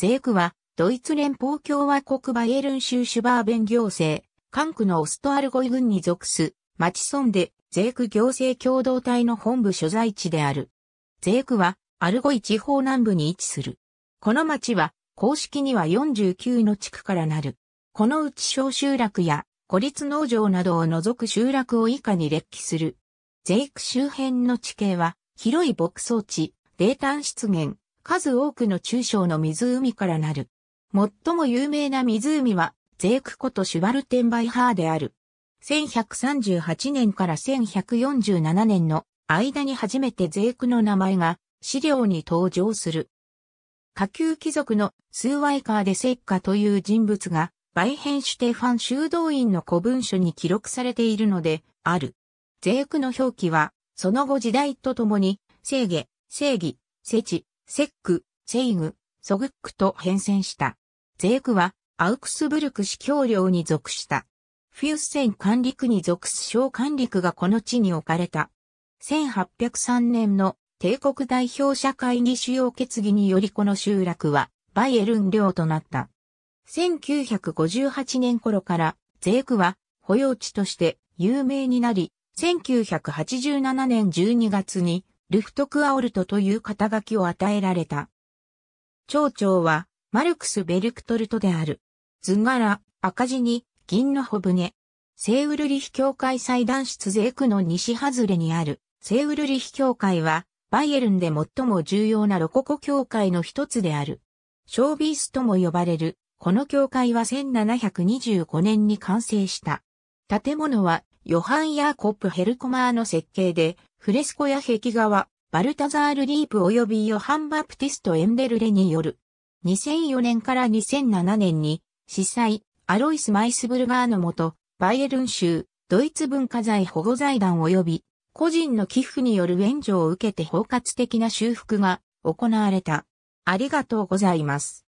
ゼークは、ドイツ連邦共和国バイエルン州シュバーベン行政、関区のオストアルゴイ郡に属す、マチソンで、ゼーク行政共同体の本部所在地である。ゼークは、アルゴイ地方南部に位置する。この町は、公式には49の地区からなる。このうち小集落や、孤立農場などを除く集落を以下に列記する。ゼ区ク周辺の地形は、広い牧草地、冷炭湿原、数多くの中小の湖からなる。最も有名な湖は、ゼークことシュバルテンバイハーである。1138年から1147年の間に初めてゼークの名前が資料に登場する。下級貴族のスーワイカーでセッカという人物が、バイヘンシュテファン修道院の古文書に記録されているので、ある。ー区の表記は、その後時代とともに、正義、正義、聖地。セック、セイグ、ソグックと変遷した。ゼークはアウクスブルク司教領に属した。フィウッセン管理区に属す小管理区がこの地に置かれた。1803年の帝国代表者会議主要決議によりこの集落はバイエルン領となった。1958年頃からゼークは保養地として有名になり、1987年12月にルフトクアオルトという肩書きを与えられた。町長は、マルクス・ベルクトルトである。図柄、赤字に、銀のほぶね。ウルリヒ教会祭壇室税区の西外れにある、セウルリヒ教会は、バイエルンで最も重要なロココ教会の一つである。ショービースとも呼ばれる、この教会は1725年に完成した。建物はヨハン・ヤーコップ・ヘルコマーの設計で、フレスコや壁画は、バルタザール・リープ及びヨハン・バプティスト・エンデルレによる。2004年から2007年に、司祭、アロイス・マイスブルガーのもと、バイエルン州、ドイツ文化財保護財団及び、個人の寄付による援助を受けて包括的な修復が行われた。ありがとうございます。